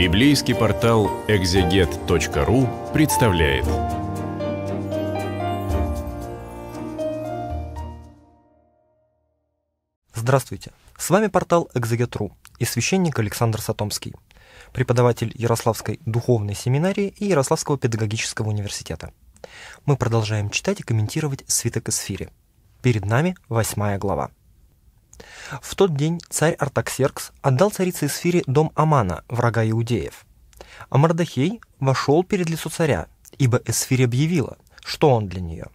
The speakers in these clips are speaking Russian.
Библейский портал экзегет.ру представляет. Здравствуйте! С вами портал экзегет.ру и священник Александр Сатомский, преподаватель Ярославской духовной семинарии и Ярославского педагогического университета. Мы продолжаем читать и комментировать свиток Эсфири. Перед нами восьмая глава – в тот день царь Артаксеркс отдал царице Исфире дом Амана, врага иудеев. А Мордахей вошел перед лицо царя, ибо Эсфире объявила, что он для нее.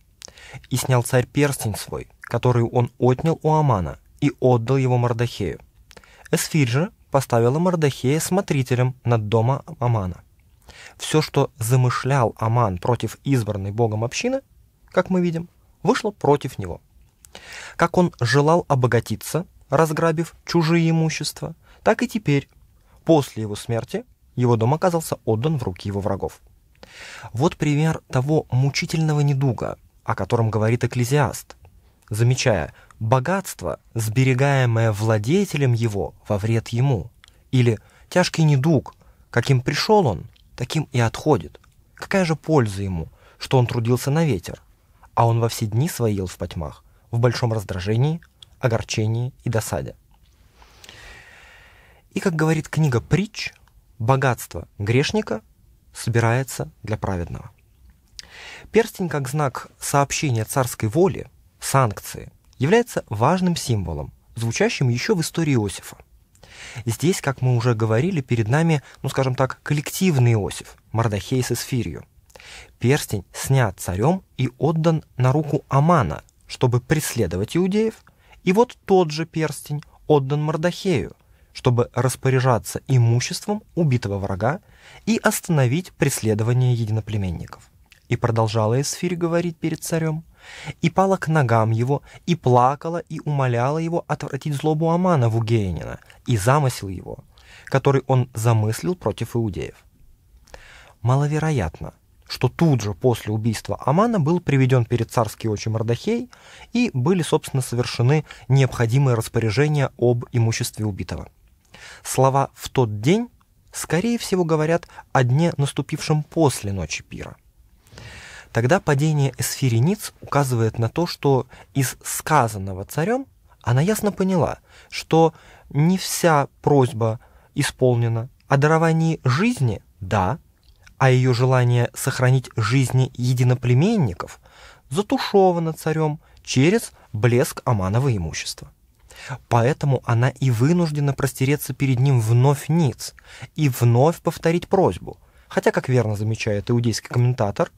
И снял царь перстень свой, который он отнял у Амана, и отдал его Мордахею. Эсфирь же поставила Мордахея смотрителем над дома Амана. Все, что замышлял Аман против избранной Богом общины, как мы видим, вышло против него. Как он желал обогатиться, разграбив чужие имущества, так и теперь, после его смерти, его дом оказался отдан в руки его врагов. Вот пример того мучительного недуга, о котором говорит экклезиаст, замечая «богатство, сберегаемое владетелем его во вред ему» или «тяжкий недуг, каким пришел он, таким и отходит». Какая же польза ему, что он трудился на ветер, а он во все дни свои в потьмах, в большом раздражении, огорчении и досаде. И, как говорит книга «Притч», богатство грешника собирается для праведного. Перстень как знак сообщения царской воли, санкции, является важным символом, звучащим еще в истории Иосифа. Здесь, как мы уже говорили, перед нами, ну скажем так, коллективный Иосиф, Мардахей с Эсфирью. Перстень снят царем и отдан на руку Амана, чтобы преследовать иудеев, и вот тот же перстень отдан Мордахею, чтобы распоряжаться имуществом убитого врага и остановить преследование единоплеменников. И продолжала Эсфирь говорить перед царем, и пала к ногам его, и плакала, и умоляла его отвратить злобу Амана Вугеянина и замысел его, который он замыслил против иудеев. Маловероятно, что тут же после убийства Амана был приведен перед царский отчим Мордахей и были, собственно, совершены необходимые распоряжения об имуществе убитого. Слова «в тот день» скорее всего говорят о дне, наступившем после ночи пира. Тогда падение эсфирениц указывает на то, что из сказанного царем она ясно поняла, что не вся просьба исполнена, о даровании жизни – да, а ее желание сохранить жизни единоплеменников затушевано царем через блеск Аманова имущества. Поэтому она и вынуждена простереться перед ним вновь ниц и вновь повторить просьбу. Хотя, как верно замечает иудейский комментатор,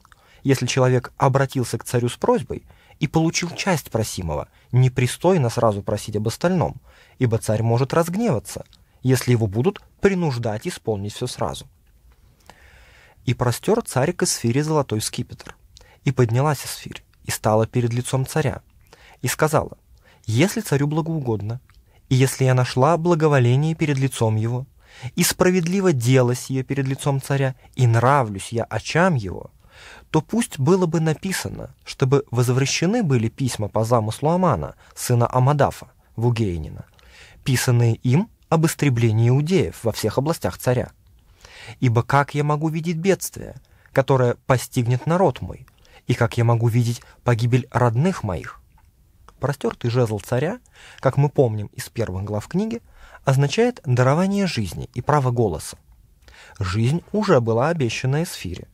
если человек обратился к царю с просьбой и получил часть просимого, непристойно сразу просить об остальном, ибо царь может разгневаться, если его будут принуждать исполнить все сразу. И простер царь к эсфире золотой скипетр. И поднялась эсфирь, и стала перед лицом царя, и сказала, «Если царю благоугодно, и если я нашла благоволение перед лицом его, и справедливо делась сие перед лицом царя, и нравлюсь я очам его, то пусть было бы написано, чтобы возвращены были письма по замыслу Амана, сына Амадафа, Вугейнина, писанные им об истреблении иудеев во всех областях царя, Ибо как я могу видеть бедствие, которое постигнет народ мой, и как я могу видеть погибель родных моих? Простертый жезл царя, как мы помним из первых глав книги, означает дарование жизни и право голоса. Жизнь уже была обещана Эсфире,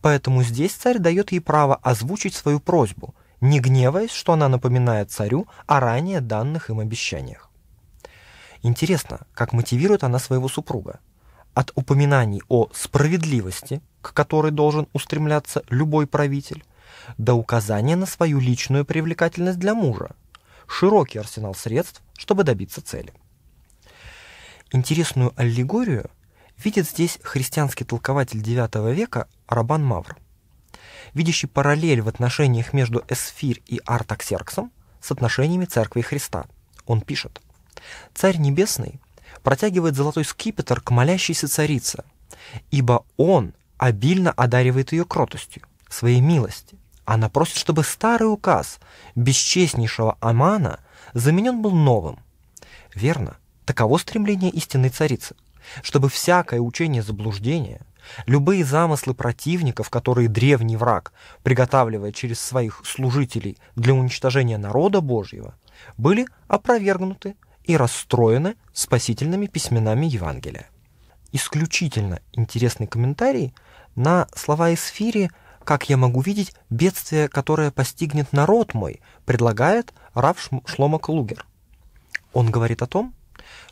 поэтому здесь царь дает ей право озвучить свою просьбу, не гневаясь, что она напоминает царю о ранее данных им обещаниях. Интересно, как мотивирует она своего супруга – от упоминаний о справедливости, к которой должен устремляться любой правитель, до указания на свою личную привлекательность для мужа. Широкий арсенал средств, чтобы добиться цели. Интересную аллегорию видит здесь христианский толкователь IX века Рабан Мавр, видящий параллель в отношениях между Эсфир и Артаксерксом с отношениями Церкви Христа. Он пишет, «Царь Небесный протягивает золотой скипетр к молящейся царице, ибо он обильно одаривает ее кротостью, своей милости. Она просит, чтобы старый указ бесчестнейшего Амана заменен был новым. Верно, таково стремление истинной царицы, чтобы всякое учение заблуждения, любые замыслы противников, которые древний враг приготавливает через своих служителей для уничтожения народа Божьего, были опровергнуты и расстроены спасительными письменами Евангелия. Исключительно интересный комментарий на слова Эсфири «Как я могу видеть бедствие, которое постигнет народ мой», предлагает Рав Шлома Клугер. Он говорит о том,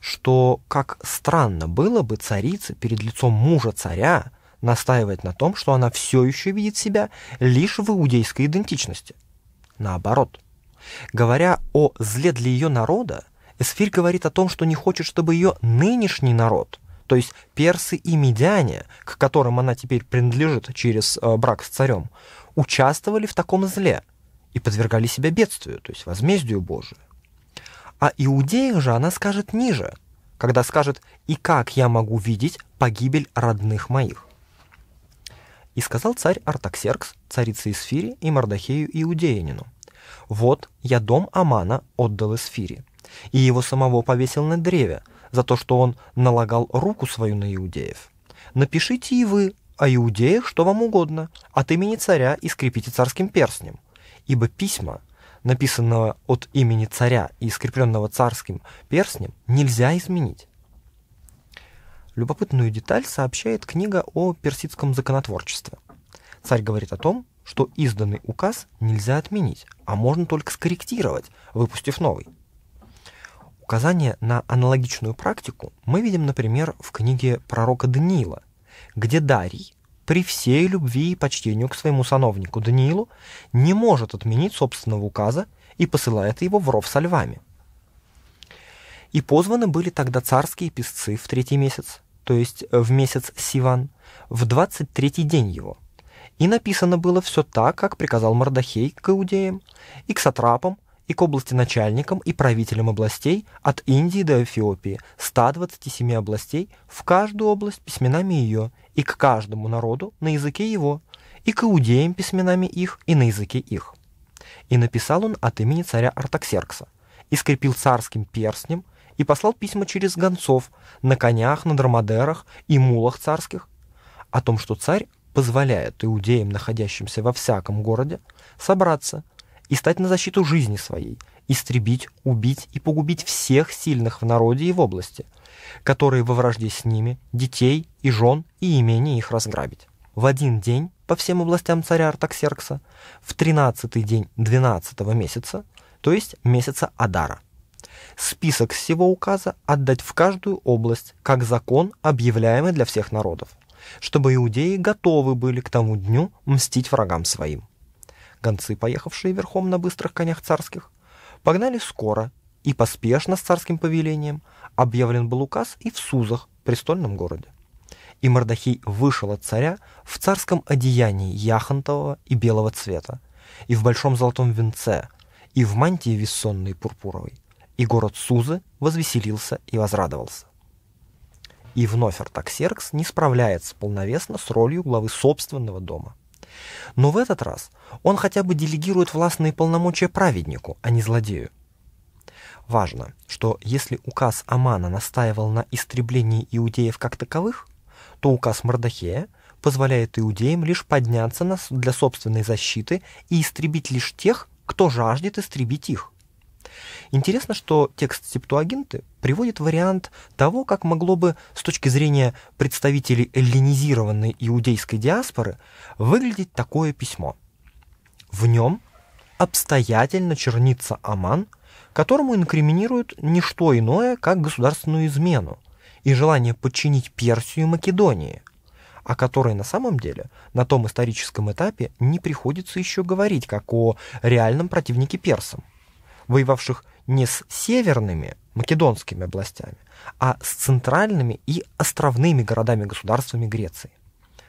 что как странно было бы царице перед лицом мужа царя настаивать на том, что она все еще видит себя лишь в иудейской идентичности. Наоборот, говоря о зле для ее народа, Эсфирь говорит о том, что не хочет, чтобы ее нынешний народ, то есть персы и медяне, к которым она теперь принадлежит через э, брак с царем, участвовали в таком зле и подвергали себя бедствию, то есть возмездию Божию. А иудеях же она скажет ниже, когда скажет «И как я могу видеть погибель родных моих?» И сказал царь Артаксеркс, царице Исфири и Мардахею Иудеянину, «Вот я дом Амана отдал Исфири, и его самого повесил на древе за то, что он налагал руку свою на иудеев. Напишите и вы о иудеях что вам угодно от имени царя и скрепите царским перстнем, ибо письма, написанного от имени царя и скрепленного царским перстнем, нельзя изменить. Любопытную деталь сообщает книга о персидском законотворчестве. Царь говорит о том, что изданный указ нельзя отменить, а можно только скорректировать, выпустив новый – Указание на аналогичную практику мы видим, например, в книге пророка Даниила, где Дарий при всей любви и почтению к своему сановнику Даниилу не может отменить собственного указа и посылает его в ров со львами. И позваны были тогда царские песцы в третий месяц, то есть в месяц Сиван, в двадцать третий день его. И написано было все так, как приказал Мордахей к иудеям, и к сатрапам, и к области начальникам и правителям областей от Индии до Эфиопии, 127 областей, в каждую область письменами ее, и к каждому народу на языке его, и к иудеям письменами их и на языке их. И написал он от имени царя Артаксеркса, и скрепил царским перстнем, и послал письма через гонцов, на конях, на драмадерах и мулах царских, о том, что царь позволяет иудеям, находящимся во всяком городе, собраться – и стать на защиту жизни своей, истребить, убить и погубить всех сильных в народе и в области, которые во вражде с ними, детей и жен и имени их разграбить. В один день по всем областям царя Артаксеркса, в тринадцатый день двенадцатого месяца, то есть месяца Адара. Список всего указа отдать в каждую область, как закон, объявляемый для всех народов, чтобы иудеи готовы были к тому дню мстить врагам своим. Гонцы, поехавшие верхом на быстрых конях царских, погнали скоро, и поспешно с царским повелением объявлен был указ и в Сузах, престольном городе. И Мордахей вышел от царя в царском одеянии яхонтового и белого цвета, и в большом золотом венце, и в мантии вессонной пурпуровой. И город Сузы возвеселился и возрадовался. И вновь Артаксеркс не справляется полновесно с ролью главы собственного дома – но в этот раз он хотя бы делегирует властные полномочия праведнику, а не злодею. Важно, что если указ Амана настаивал на истреблении иудеев как таковых, то указ Мордахея позволяет иудеям лишь подняться для собственной защиты и истребить лишь тех, кто жаждет истребить их. Интересно, что текст Септуагинты приводит вариант того, как могло бы с точки зрения представителей эллинизированной иудейской диаспоры выглядеть такое письмо. В нем обстоятельно чернится Аман, которому инкриминируют не что иное, как государственную измену и желание подчинить Персию Македонии, о которой на самом деле на том историческом этапе не приходится еще говорить, как о реальном противнике персам – воевавших не с северными македонскими областями, а с центральными и островными городами-государствами Греции.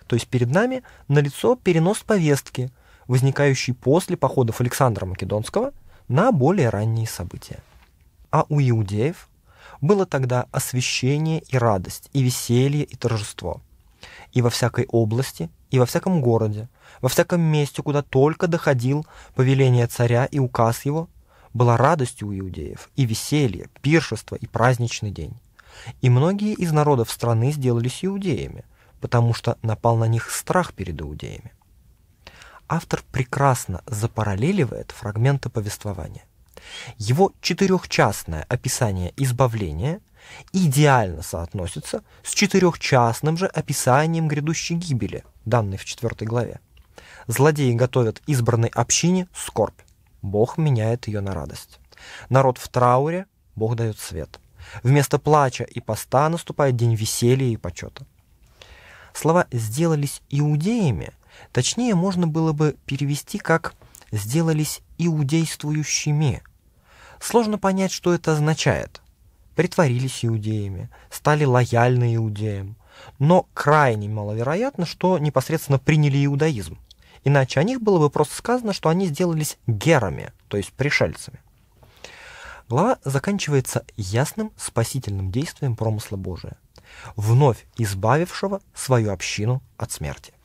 То есть перед нами налицо перенос повестки, возникающий после походов Александра Македонского на более ранние события. А у иудеев было тогда освящение и радость, и веселье, и торжество. И во всякой области, и во всяком городе, во всяком месте, куда только доходил повеление царя и указ его, была радостью у иудеев, и веселье, пиршество, и праздничный день. И многие из народов страны сделались иудеями, потому что напал на них страх перед иудеями. Автор прекрасно запараллеливает фрагменты повествования. Его четырехчастное описание избавления идеально соотносится с четырехчастным же описанием грядущей гибели, данной в четвертой главе. Злодеи готовят избранной общине скорбь. Бог меняет ее на радость. Народ в трауре, Бог дает свет. Вместо плача и поста наступает день веселья и почета. Слова «сделались иудеями» точнее можно было бы перевести как «сделались иудействующими». Сложно понять, что это означает. Притворились иудеями, стали лояльны иудеям, но крайне маловероятно, что непосредственно приняли иудаизм. Иначе о них было бы просто сказано, что они сделались герами, то есть пришельцами. Глава заканчивается ясным спасительным действием промысла Божия, вновь избавившего свою общину от смерти.